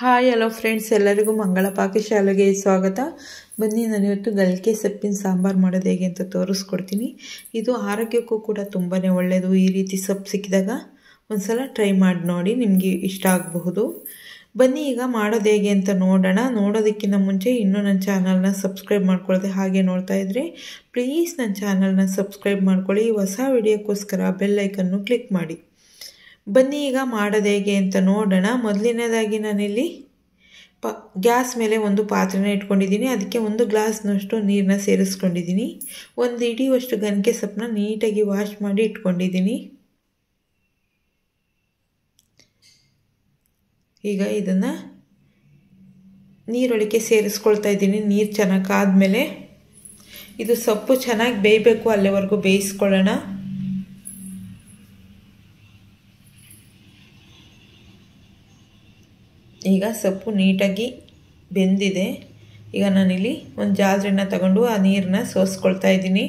hi hello friends ಎಲ್ಲರಿಗೂ ಮಂಗಳ ಪಾಕಶಾಲೆಗೆ ಸ್ವಾಗತ ಬನ್ನಿ ನಾನಿವತ್ತು ಗಲ್ಕೆ ಸೊಪ್ಪಿನ ಸಾಂಬಾರು ಮಾಡೋದು ಹೇಗೆ ಅಂತ ತೋರಿಸ್ಕೊಡ್ತೀನಿ ಇದು ಆರೋಗ್ಯಕ್ಕೂ ಕೂಡ ತುಂಬಾ ಒಳ್ಳೆಯದು ಈ ರೀತಿ ಸೊಪ್ಪು ಸಿಕ್ಕಿದಾಗ ಒಂದು ಸಲ ಟ್ರೈ ಮಾಡಿ ನೋಡಿ ನಿಮಗೆ ಇಷ್ಟ ಆಗಬಹುದು ಬನ್ನಿ ಈಗ ಮಾಡೋದು ಹೇಗೆ ಅಂತ ನೋಡೋಣ ನೋಡೋದಕ್ಕಿಂತ ಮುಂಚೆ ಇನ್ನೂ ನನ್ನ ಚಾನಲ್ನ ಸಬ್ಸ್ಕ್ರೈಬ್ ಮಾಡ್ಕೊಳ್ಳದೆ ಹಾಗೆ ನೋಡ್ತಾ ಇದ್ದರೆ ಪ್ಲೀಸ್ ನನ್ನ ಚಾನಲ್ನ ಸಬ್ಸ್ಕ್ರೈಬ್ ಮಾಡ್ಕೊಳ್ಳಿ ಹೊಸ ವಿಡಿಯೋಕ್ಕೋಸ್ಕರ ಬೆಲ್ಲೈಕನ್ನು ಕ್ಲಿಕ್ ಮಾಡಿ ಬನ್ನಿ ಈಗ ಮಾಡೋದು ಹೇಗೆ ಅಂತ ನೋಡೋಣ ಮೊದಲನೇದಾಗಿ ನಾನಿಲ್ಲಿ ಪ ಗ್ಯಾಸ್ ಮೇಲೆ ಒಂದು ಪಾತ್ರೆನ ಇಟ್ಕೊಂಡಿದ್ದೀನಿ ಅದಕ್ಕೆ ಒಂದು ಗ್ಲಾಸ್ನಷ್ಟು ನೀರನ್ನ ಸೇರಿಸ್ಕೊಂಡಿದ್ದೀನಿ ಒಂದು ಅಷ್ಟು ಗನಕೆ ಸೊಪ್ಪನ್ನ ನೀಟಾಗಿ ವಾಶ್ ಮಾಡಿ ಇಟ್ಕೊಂಡಿದ್ದೀನಿ ಈಗ ಇದನ್ನು ನೀರೊಳಗೆ ಸೇರಿಸ್ಕೊಳ್ತಾ ಇದ್ದೀನಿ ನೀರು ಚೆನ್ನಾಗಿ ಆದಮೇಲೆ ಇದು ಸೊಪ್ಪು ಚೆನ್ನಾಗಿ ಬೇಯಬೇಕು ಅಲ್ಲಿವರೆಗೂ ಬೇಯಿಸ್ಕೊಳ್ಳೋಣ ಈಗ ಸೊಪ್ಪು ನೀಟಾಗಿ ಬೆಂದಿದೆ ಈಗ ನಾನಿಲ್ಲಿ ಒಂದು ಜಾಲ್ರಿನ ತಗೊಂಡು ಆ ನೀರನ್ನ ಸೋಸ್ಕೊಳ್ತಾ ಇದ್ದೀನಿ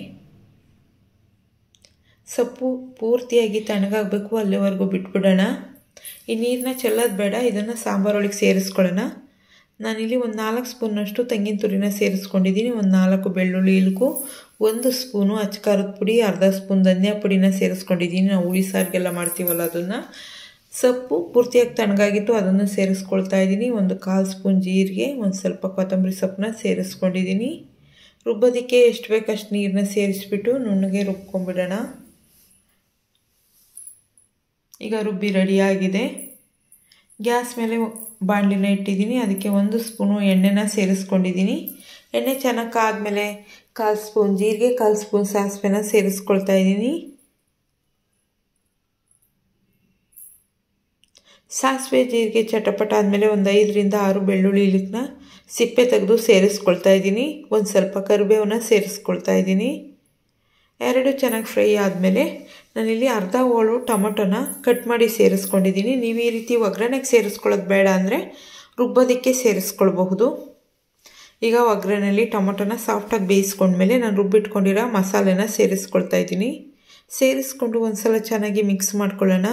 ಸೊಪ್ಪು ಪೂರ್ತಿಯಾಗಿ ತಣ್ಣಗಾಗಬೇಕು ಅಲ್ಲಿವರೆಗೂ ಬಿಟ್ಬಿಡೋಣ ಈ ನೀರನ್ನ ಚೆಲ್ಲೋದು ಬೇಡ ಇದನ್ನು ಸಾಂಬಾರೊಳಗೆ ಸೇರಿಸ್ಕೊಳ್ಳೋಣ ನಾನಿಲ್ಲಿ ಒಂದು ನಾಲ್ಕು ಸ್ಪೂನಷ್ಟು ತೆಂಗಿನ ತುರಿನ ಸೇರಿಸ್ಕೊಂಡಿದ್ದೀನಿ ಒಂದು ನಾಲ್ಕು ಬೆಳ್ಳುಳ್ಳಿ ಇಲ್ಕು ಒಂದು ಸ್ಪೂನು ಅಚ್ಚಕಾರದ ಪುಡಿ ಅರ್ಧ ಸ್ಪೂನ್ ಧನಿಯಾ ಪುಡಿನ ಸೇರಿಸ್ಕೊಂಡಿದ್ದೀನಿ ನಾವು ಹುಳಿ ಸಾರಿಗೆಲ್ಲ ಮಾಡ್ತೀವಲ್ಲ ಅದನ್ನು ಸೊಪ್ಪು ಪೂರ್ತಿಯಾಗಿ ತಣ್ಣಗಾಗಿತ್ತು ಅದನ್ನು ಸೇರಿಸ್ಕೊಳ್ತಾ ಇದ್ದೀನಿ ಒಂದು ಕಾಲು ಸ್ಪೂನ್ ಜೀರಿಗೆ ಒಂದು ಸ್ವಲ್ಪ ಕೊತ್ತಂಬರಿ ಸೊಪ್ಪನ್ನ ಸೇರಿಸ್ಕೊಂಡಿದ್ದೀನಿ ರುಬ್ಬೋದಕ್ಕೆ ಎಷ್ಟು ಬೇಕಷ್ಟು ನೀರನ್ನ ಸೇರಿಸ್ಬಿಟ್ಟು ನುಣ್ಣಗೆ ರುಬ್ಕೊಂಡ್ಬಿಡೋಣ ಈಗ ರುಬ್ಬಿ ರೆಡಿಯಾಗಿದೆ ಗ್ಯಾಸ್ ಮೇಲೆ ಬಾಣಲಿನ ಇಟ್ಟಿದ್ದೀನಿ ಅದಕ್ಕೆ ಒಂದು ಸ್ಪೂನು ಎಣ್ಣೆನ ಸೇರಿಸ್ಕೊಂಡಿದ್ದೀನಿ ಎಣ್ಣೆ ಚೆನ್ನಾಗಿ ಆದಮೇಲೆ ಕಾಲು ಸ್ಪೂನ್ ಜೀರಿಗೆ ಕಾಲು ಸ್ಪೂನ್ ಸಾಸಿವೆನ ಸೇರಿಸ್ಕೊಳ್ತಾ ಇದ್ದೀನಿ ಸಾಸಿವೆ ಜೀರಿಗೆ ಚಟಪಟ ಆದಮೇಲೆ ಒಂದು ಐದರಿಂದ ಆರು ಬೆಳ್ಳುಳ್ಳಿ ಸಿಪ್ಪೆ ತೆಗೆದು ಸೇರಿಸ್ಕೊಳ್ತಾ ಇದ್ದೀನಿ ಒಂದು ಸ್ವಲ್ಪ ಕರಿಬೇವನ್ನ ಸೇರಿಸ್ಕೊಳ್ತಾ ಇದ್ದೀನಿ ಎರಡು ಚೆನ್ನಾಗಿ ಫ್ರೈ ಆದಮೇಲೆ ನಾನಿಲ್ಲಿ ಅರ್ಧ ಹೋಳು ಟೊಮೊಟೊನ ಕಟ್ ಮಾಡಿ ಸೇರಿಸ್ಕೊಂಡಿದ್ದೀನಿ ನೀವು ಈ ರೀತಿ ಒಗ್ಗರಣೆಗೆ ಸೇರಿಸ್ಕೊಳ್ಳೋದು ಬೇಡ ಅಂದರೆ ರುಬ್ಬೋದಕ್ಕೆ ಸೇರಿಸ್ಕೊಳ್ಬಹುದು ಈಗ ಒಗ್ಗರಣೆಯಲ್ಲಿ ಟೊಮೊಟೊನ ಸಾಫ್ಟಾಗಿ ಬೇಯಿಸ್ಕೊಂಡ್ಮೇಲೆ ನಾನು ರುಬ್ಬಿಟ್ಕೊಂಡಿರೋ ಮಸಾಲೆನ ಸೇರಿಸ್ಕೊಳ್ತಾ ಇದ್ದೀನಿ ಸೇರಿಸ್ಕೊಂಡು ಒಂದು ಸಲ ಚೆನ್ನಾಗಿ ಮಿಕ್ಸ್ ಮಾಡ್ಕೊಳ್ಳೋಣ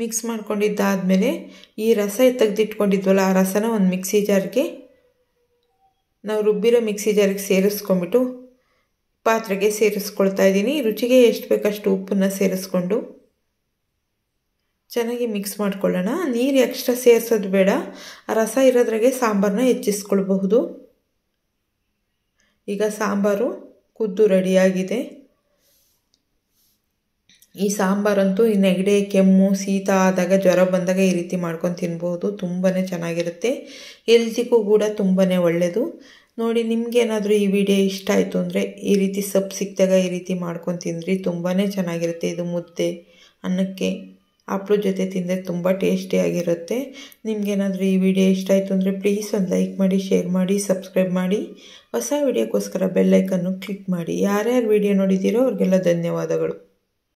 ಮಿಕ್ಸ್ ಮಾಡ್ಕೊಂಡಿದ್ದಾದಮೇಲೆ ಈ ರಸ ತೆಗೆದಿಟ್ಕೊಂಡಿದ್ವಲ್ಲ ಆ ರಸನ ಒಂದು ಮಿಕ್ಸಿ ಜಾರ್ಗೆ ನಾವು ರುಬ್ಬಿರೋ ಮಿಕ್ಸಿ ಜಾರಿಗೆ ಸೇರಿಸ್ಕೊಂಡ್ಬಿಟ್ಟು ಪಾತ್ರೆಗೆ ಸೇರಿಸ್ಕೊಳ್ತಾ ಇದ್ದೀನಿ ರುಚಿಗೆ ಎಷ್ಟು ಬೇಕಷ್ಟು ಉಪ್ಪನ್ನು ಸೇರಿಸ್ಕೊಂಡು ಚೆನ್ನಾಗಿ ಮಿಕ್ಸ್ ಮಾಡ್ಕೊಳ್ಳೋಣ ನೀರು ಎಕ್ಸ್ಟ್ರಾ ಸೇರಿಸೋದು ಬೇಡ ಆ ರಸ ಇರೋದ್ರಾಗೆ ಸಾಂಬಾರನ್ನ ಹೆಚ್ಚಿಸ್ಕೊಳ್ಬಹುದು ಈಗ ಸಾಂಬಾರು ಕುದ್ದು ರೆಡಿಯಾಗಿದೆ ಈ ಸಾಂಬಾರಂತೂ ಈ ನೆಗಡಿ ಕೆಮ್ಮು ಶೀತ ಆದಾಗ ಜ್ವರ ಬಂದಾಗ ಈ ರೀತಿ ಮಾಡ್ಕೊಂಡು ತಿನ್ಬೋದು ತುಂಬಾ ಚೆನ್ನಾಗಿರುತ್ತೆ ಎಲ್ತಿಗೂ ಕೂಡ ತುಂಬಾ ಒಳ್ಳೆಯದು ನೋಡಿ ನಿಮಗೇನಾದರೂ ಈ ವಿಡಿಯೋ ಇಷ್ಟ ಆಯಿತು ಅಂದರೆ ಈ ರೀತಿ ಸೊಪ್ಪು ಸಿಕ್ಕಿದಾಗ ಈ ರೀತಿ ಮಾಡ್ಕೊಂಡು ತಿಂದ್ರಿ ತುಂಬಾ ಚೆನ್ನಾಗಿರುತ್ತೆ ಇದು ಮುದ್ದೆ ಅನ್ನಕ್ಕೆ ಹಪ್ಳ ಜೊತೆ ತಿಂದರೆ ತುಂಬ ಟೇಸ್ಟಿಯಾಗಿರುತ್ತೆ ನಿಮಗೇನಾದರೂ ಈ ವಿಡಿಯೋ ಇಷ್ಟ ಆಯಿತು ಅಂದರೆ ಪ್ಲೀಸ್ ಒಂದು ಲೈಕ್ ಮಾಡಿ ಶೇರ್ ಮಾಡಿ ಸಬ್ಸ್ಕ್ರೈಬ್ ಮಾಡಿ ಹೊಸ ವಿಡಿಯೋಕ್ಕೋಸ್ಕರ ಬೆಲ್ಲೈಕನ್ನು ಕ್ಲಿಕ್ ಮಾಡಿ ಯಾರ್ಯಾರು ವಿಡಿಯೋ ನೋಡಿದ್ದೀರೋ ಅವ್ರಿಗೆಲ್ಲ ಧನ್ಯವಾದಗಳು